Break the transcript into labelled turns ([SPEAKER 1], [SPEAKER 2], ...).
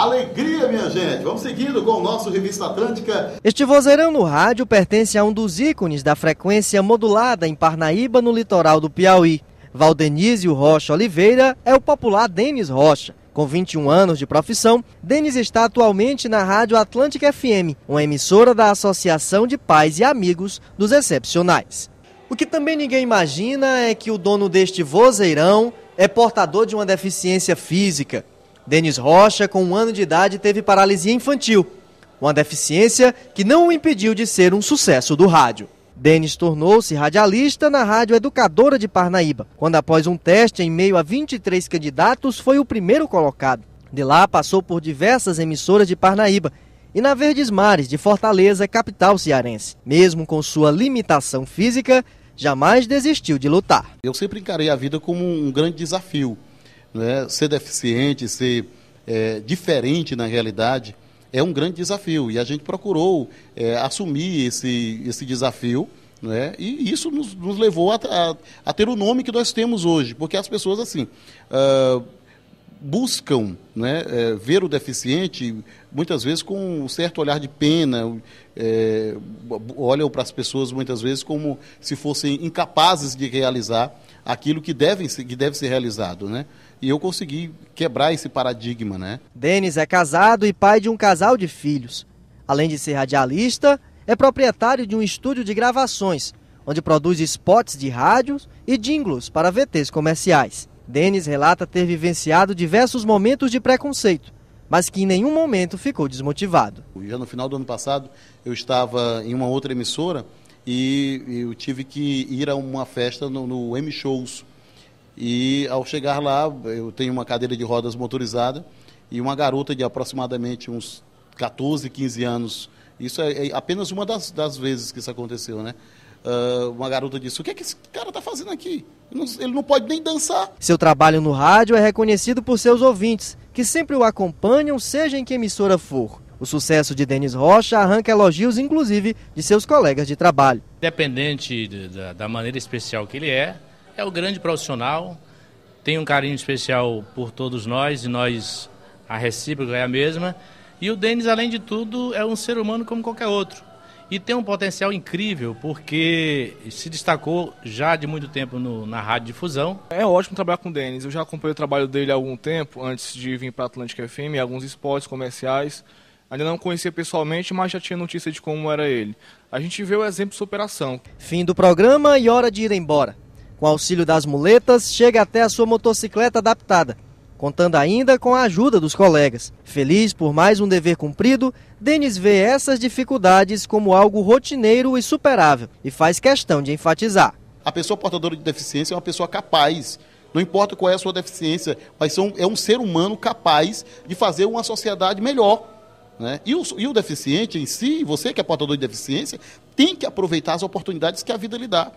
[SPEAKER 1] Alegria, minha gente! Vamos seguindo com o nosso Revista Atlântica.
[SPEAKER 2] Este vozeirão no rádio pertence a um dos ícones da frequência modulada em Parnaíba, no litoral do Piauí. Valdenísio Rocha Oliveira é o popular Denis Rocha. Com 21 anos de profissão, Denis está atualmente na Rádio Atlântica FM, uma emissora da Associação de Pais e Amigos dos Excepcionais. O que também ninguém imagina é que o dono deste vozeirão é portador de uma deficiência física. Denis Rocha, com um ano de idade, teve paralisia infantil, uma deficiência que não o impediu de ser um sucesso do rádio. Denis tornou-se radialista na Rádio Educadora de Parnaíba, quando, após um teste em meio a 23 candidatos, foi o primeiro colocado. De lá, passou por diversas emissoras de Parnaíba e na Verdes Mares, de Fortaleza, capital cearense. Mesmo com sua limitação física, jamais desistiu de lutar.
[SPEAKER 1] Eu sempre encarei a vida como um grande desafio né, ser deficiente, ser é, diferente na realidade, é um grande desafio. E a gente procurou é, assumir esse, esse desafio. Né? E isso nos, nos levou a, a, a, ter o nome que nós temos hoje, porque as pessoas assim uh, buscam né, é, ver o deficiente muitas vezes com um certo olhar de pena, é, olham para as pessoas muitas vezes como se fossem incapazes de realizar aquilo que deve, que deve ser realizado, né? E eu consegui quebrar esse paradigma, né? Denis é
[SPEAKER 2] casado e pai de um casal de filhos. Além de ser radialista, é proprietário de um estúdio de gravações, onde produz spots de rádios e jingles para VTs comerciais. Denis relata ter vivenciado diversos momentos de preconceito, mas
[SPEAKER 1] que em nenhum momento ficou desmotivado. Já no final do ano passado, eu estava em uma outra emissora e eu tive que ir a uma festa no, no M Shows. E ao chegar lá, eu tenho uma cadeira de rodas motorizada e uma garota de aproximadamente uns 14, 15 anos. Isso é, é apenas uma das, das vezes que isso aconteceu, né? Uh, uma garota disse: O que é que esse cara está fazendo aqui? Ele não, ele não pode nem dançar.
[SPEAKER 2] Seu trabalho no rádio é reconhecido por seus ouvintes, que sempre o acompanham, seja em que emissora for. O sucesso de Denis Rocha arranca elogios, inclusive, de seus colegas de trabalho. Independente da, da maneira especial que ele é, é um grande profissional, tem um carinho especial por todos nós e nós a recíproca é a mesma. E o Denis, além de tudo, é um ser humano como qualquer outro. E tem um potencial incrível, porque se destacou já de muito tempo no, na Rádio Difusão. É ótimo trabalhar com o Denis. Eu já acompanhei o trabalho dele há algum tempo, antes de vir para a Atlântica FM, alguns esportes comerciais. Ainda não conhecia pessoalmente, mas já tinha notícia de como era ele. A gente vê o exemplo de superação. Fim do programa e hora de ir embora. Com auxílio das muletas, chega até a sua motocicleta adaptada, contando ainda com a ajuda dos colegas. Feliz por mais um dever cumprido, Denis vê essas dificuldades como algo rotineiro
[SPEAKER 1] e superável e faz questão de enfatizar. A pessoa portadora de deficiência é uma pessoa capaz, não importa qual é a sua deficiência, mas é um ser humano capaz de fazer uma sociedade melhor. Né? E, o, e o deficiente em si, você que é portador de deficiência, tem que aproveitar as oportunidades que a vida lhe dá.